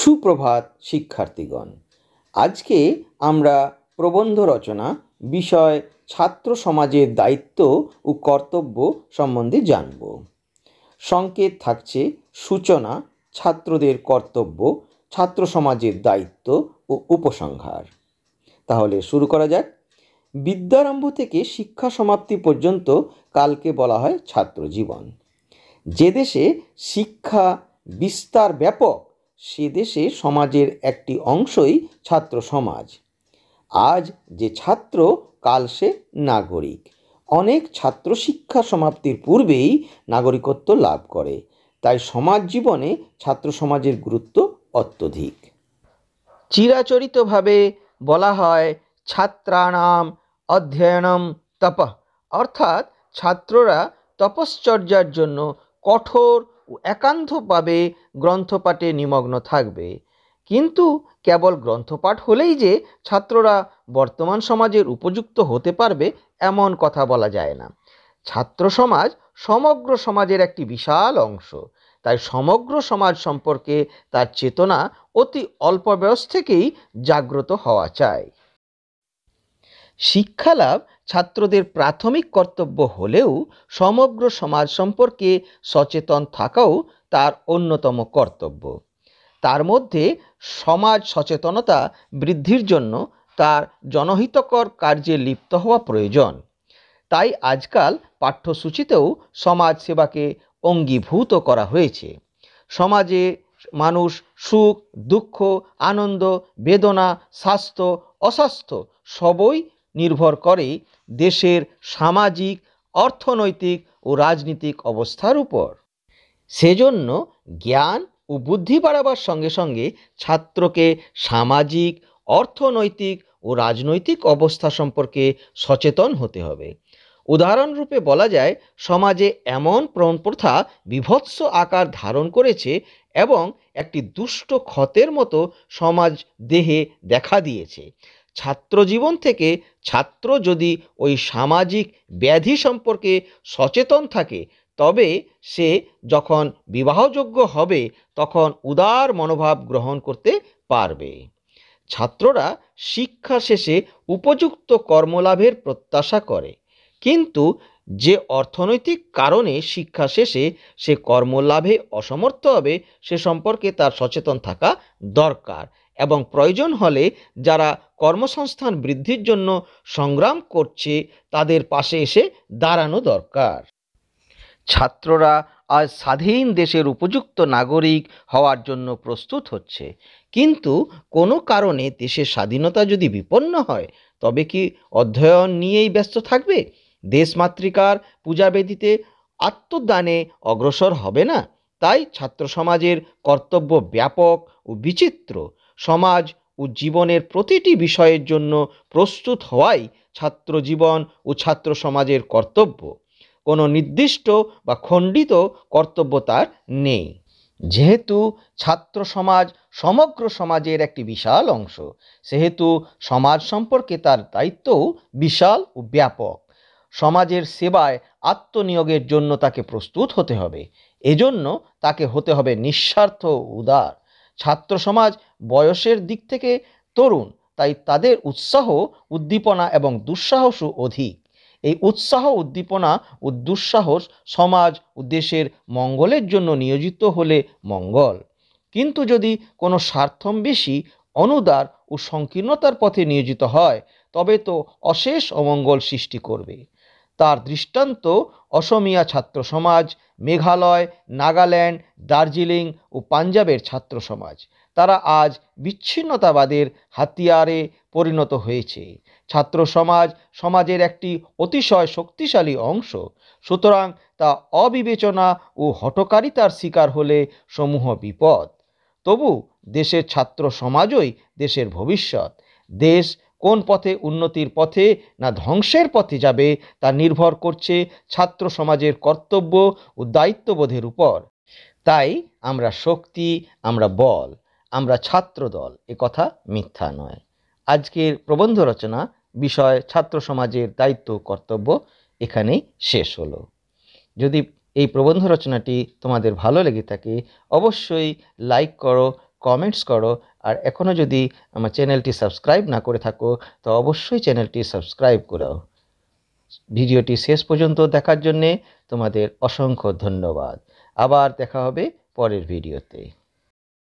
সুপ্রভাত শিক্ষার্থীগণ আজকে আমরা প্রবন্ধ রচনা বিষয় ছাত্র সমাজের দায়িত্ব ও কর্তব্য সম্বন্ধে জানব সংকেত থাকছে সূচনা ছাত্রদের কর্তব্য ছাত্র সমাজের দায়িত্ব ও উপসংহার তাহলে শুরু করা যাক বিদ্যারম্ভ থেকে শিক্ষা সমাপ্তি পর্যন্ত কালকে বলা হয় ছাত্র জীবন যে দেশে শিক্ষা বিস্তার ব্যাপক সে দেশে সমাজের একটি অংশই ছাত্র সমাজ আজ যে ছাত্র কাল সে নাগরিক অনেক ছাত্র শিক্ষা সমাপ্তির পূর্বেই নাগরিকত্ব লাভ করে তাই সমাজ জীবনে ছাত্র সমাজের গুরুত্ব অত্যধিক চিরাচরিতভাবে বলা হয় ছাত্রানাম অধ্যয়নম তপ অর্থাৎ ছাত্ররা তপশ্চর্যার জন্য কঠোর একান্তভাবে গ্রন্থপাঠে নিমগ্ন থাকবে কিন্তু কেবল গ্রন্থপাঠ হলেই যে ছাত্ররা বর্তমান সমাজের উপযুক্ত হতে পারবে এমন কথা বলা যায় না ছাত্র সমাজ সমগ্র সমাজের একটি বিশাল অংশ তাই সমগ্র সমাজ সম্পর্কে তার চেতনা অতি অল্প বয়স থেকেই জাগ্রত হওয়া চাই শিক্ষালাভ ছাত্রদের প্রাথমিক কর্তব্য হলেও সমগ্র সমাজ সম্পর্কে সচেতন থাকাও তার অন্যতম কর্তব্য তার মধ্যে সমাজ সচেতনতা বৃদ্ধির জন্য তার জনহিতকর কার্যে লিপ্ত হওয়া প্রয়োজন তাই আজকাল পাঠ্যসূচিতেও সমাজ সেবাকে অঙ্গীভূত করা হয়েছে সমাজে মানুষ সুখ দুঃখ আনন্দ বেদনা স্বাস্থ্য অস্বাস্থ্য সবই নির্ভর করে দেশের সামাজিক অর্থনৈতিক ও রাজনৈতিক অবস্থার উপর সেজন্য জ্ঞান ও বুদ্ধি বাড়াবার সঙ্গে সঙ্গে ছাত্রকে সামাজিক অর্থনৈতিক ও রাজনৈতিক অবস্থা সম্পর্কে সচেতন হতে হবে উদাহরণরূপে বলা যায় সমাজে এমন প্রণপ্রথা বিভৎস আকার ধারণ করেছে এবং একটি দুষ্ট ক্ষতের মতো সমাজ দেহে দেখা দিয়েছে ছাত্রজীবন থেকে ছাত্র যদি ওই সামাজিক ব্যাধি সম্পর্কে সচেতন থাকে তবে সে যখন বিবাহযোগ্য হবে তখন উদার মনোভাব গ্রহণ করতে পারবে ছাত্ররা শিক্ষা শেষে উপযুক্ত কর্মলাভের প্রত্যাশা করে কিন্তু যে অর্থনৈতিক কারণে শিক্ষা শেষে সে কর্মলাভে অসমর্থ হবে সে সম্পর্কে তার সচেতন থাকা দরকার এবং প্রয়োজন হলে যারা কর্মসংস্থান বৃদ্ধির জন্য সংগ্রাম করছে তাদের পাশে এসে দাঁড়ানো দরকার ছাত্ররা আজ স্বাধীন দেশের উপযুক্ত নাগরিক হওয়ার জন্য প্রস্তুত হচ্ছে কিন্তু কোনো কারণে দেশের স্বাধীনতা যদি বিপন্ন হয় তবে কি অধ্যয়ন নিয়েই ব্যস্ত থাকবে দেশমাতৃকার পূজাবেদিতে আত্মদানে অগ্রসর হবে না তাই ছাত্র সমাজের কর্তব্য ব্যাপক ও বিচিত্র সমাজ ও জীবনের প্রতিটি বিষয়ের জন্য প্রস্তুত হওয়াই ছাত্র জীবন ও ছাত্র সমাজের কর্তব্য কোনো নির্দিষ্ট বা খণ্ডিত কর্তব্য তার নেই যেহেতু ছাত্র সমাজ সমগ্র সমাজের একটি বিশাল অংশ সেহেতু সমাজ সম্পর্কে তার দায়িত্বও বিশাল ও ব্যাপক সমাজের সেবায় আত্মনিয়োগের জন্য তাকে প্রস্তুত হতে হবে এজন্য তাকে হতে হবে নিঃস্বার্থ উদার ছাত্র সমাজ বয়সের দিক থেকে তরুণ তাই তাদের উৎসাহ উদ্দীপনা এবং দুঃসাহসও অধিক এই উৎসাহ উদ্দীপনা ও দুঃসাহস সমাজ ও দেশের মঙ্গলের জন্য নিয়োজিত হলে মঙ্গল কিন্তু যদি কোনো স্বার্থম বেশি অনুদার ও সংকীর্ণতার পথে নিয়োজিত হয় তবে তো অশেষ অমঙ্গল সৃষ্টি করবে তার দৃষ্টান্ত অসমিয়া ছাত্র সমাজ মেঘালয় নাগাল্যান্ড দার্জিলিং ও পাঞ্জাবের ছাত্র সমাজ তারা আজ বিচ্ছিন্নতাবাদের হাতিয়ারে পরিণত হয়েছে ছাত্র সমাজ সমাজের একটি অতিশয় শক্তিশালী অংশ সুতরাং তা অবিবেচনা ও হটকারিতার শিকার হলে সমূহ বিপদ তবু দেশের ছাত্র সমাজই দেশের ভবিষ্যৎ দেশ কোন পথে উন্নতির পথে না ধ্বংসের পথে যাবে তা নির্ভর করছে ছাত্র সমাজের কর্তব্য ও দায়িত্ববোধের উপর তাই আমরা শক্তি আমরা বল আমরা ছাত্রদল এ কথা মিথ্যা নয় আজকের প্রবন্ধ রচনা বিষয় ছাত্র সমাজের দায়িত্ব কর্তব্য এখানেই শেষ হলো যদি এই প্রবন্ধ রচনাটি তোমাদের ভালো লেগে থাকে অবশ্যই লাইক করো কমেন্টস করো আর এখনও যদি আমার চ্যানেলটি সাবস্ক্রাইব না করে থাকো তো অবশ্যই চ্যানেলটি সাবস্ক্রাইব করাও ভিডিওটি শেষ পর্যন্ত দেখার জন্যে তোমাদের অসংখ্য ধন্যবাদ আবার দেখা হবে পরের ভিডিওতে